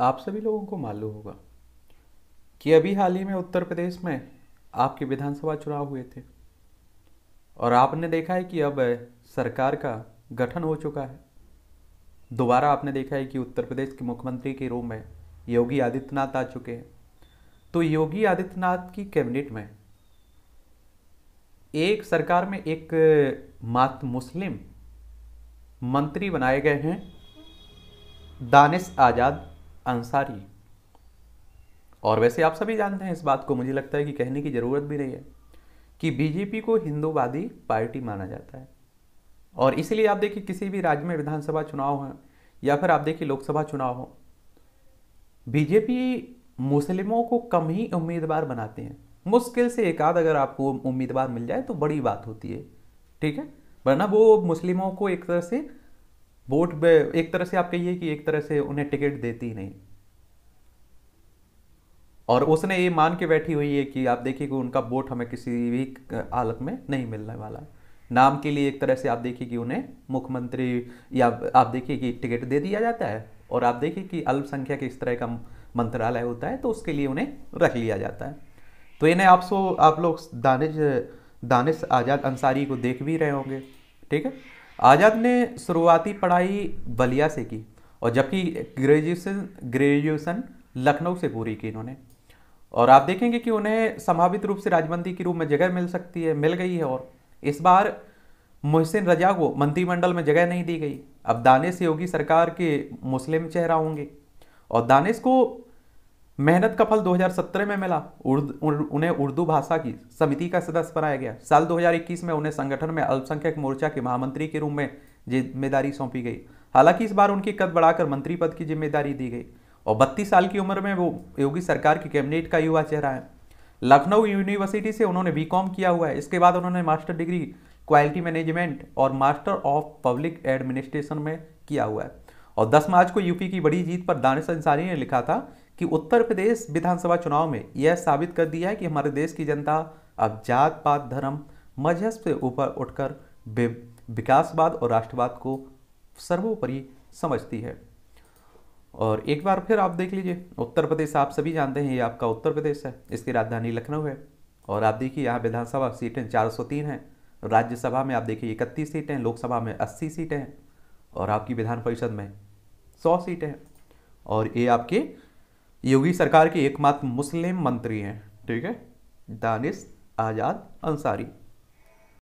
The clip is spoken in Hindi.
आप सभी लोगों को मालूम होगा कि अभी हाल ही में उत्तर प्रदेश में आपके विधानसभा चुनाव हुए थे और आपने देखा है कि अब सरकार का गठन हो चुका है दोबारा आपने देखा है कि उत्तर प्रदेश के मुख्यमंत्री के रूप में योगी आदित्यनाथ आ चुके हैं तो योगी आदित्यनाथ की कैबिनेट में एक सरकार में एक मात्र मुस्लिम मंत्री बनाए गए हैं दानिश आज़ाद अंसारी और वैसे आप सभी जानते हैं इस बात को मुझे लगता है कि कहने की ज़रूरत भी नहीं है कि बीजेपी को हिंदूवादी पार्टी माना जाता है और इसीलिए आप देखिए किसी भी राज्य में विधानसभा चुनाव हो या फिर आप देखिए लोकसभा चुनाव हो बीजेपी मुस्लिमों को कम ही उम्मीदवार बनाते हैं मुश्किल से एक आध अगर आपको उम्मीदवार मिल जाए तो बड़ी बात होती है ठीक है वरना वो मुस्लिमों को एक तरह से वोट एक तरह से आप कहिए कि एक तरह से उन्हें टिकट देती नहीं और उसने ये मान के बैठी हुई है कि आप देखिए कि उनका वोट हमें किसी भी हालत में नहीं मिलने वाला नाम के लिए एक तरह से आप देखिए कि उन्हें मुख्यमंत्री या आप देखिए कि टिकट दे दिया जाता है और आप देखिए कि अल्पसंख्यक इस तरह का मंत्रालय होता है तो उसके लिए उन्हें रख लिया जाता है तो इन्हें आप सो आप लोग दानिश दानिश आज़ाद अंसारी को देख भी रहे होंगे ठीक है आज़ाद ने शुरुआती पढ़ाई बलिया से की और जबकि ग्रेजुएशन ग्रेजुएशन लखनऊ से पूरी की इन्होंने और आप देखेंगे कि उन्हें संभावित रूप से राजमंत्री के रूप में जगह मिल सकती है मिल गई है और इस बार मोहसिन रजा को मंत्रिमंडल में जगह नहीं दी गई अब दानिश योगी सरकार के मुस्लिम चेहरा होंगे और दानिश को मेहनत का फल 2017 में मिला उन्हें उर्दू भाषा की समिति का सदस्य बनाया गया साल 2021 में उन्हें संगठन में अल्पसंख्यक मोर्चा के महामंत्री के रूप में जिम्मेदारी सौंपी गई हालांकि इस बार उनकी कद बढ़ाकर मंत्री पद की जिम्मेदारी दी गई और बत्तीस साल की उम्र में वो योगी सरकार की कैबिनेट का युवा चेहरा है लखनऊ यूनिवर्सिटी से उन्होंने बी किया हुआ है इसके बाद उन्होंने मास्टर डिग्री क्वालिटी मैनेजमेंट और मास्टर ऑफ पब्लिक एडमिनिस्ट्रेशन में किया हुआ है और 10 मार्च को यूपी की बड़ी जीत पर दानिश अंसारी ने लिखा था कि उत्तर प्रदेश विधानसभा चुनाव में यह साबित कर दिया है कि हमारे देश की जनता अब जात पात धर्म मजहब से ऊपर उठकर विकासवाद और राष्ट्रवाद को सर्वोपरि समझती है और एक बार फिर आप देख लीजिए उत्तर प्रदेश आप सभी जानते हैं ये आपका उत्तर प्रदेश है इसकी राजधानी लखनऊ है और आप देखिए यहाँ विधानसभा सीटें 403 हैं राज्यसभा में आप देखिए इकतीस सीटें हैं लोकसभा में 80 सीटें हैं और आपकी विधान परिषद में 100 सीटें हैं और ये आपके योगी सरकार के एकमात्र मुस्लिम मंत्री हैं ठीक है दानिश आज़ाद अंसारी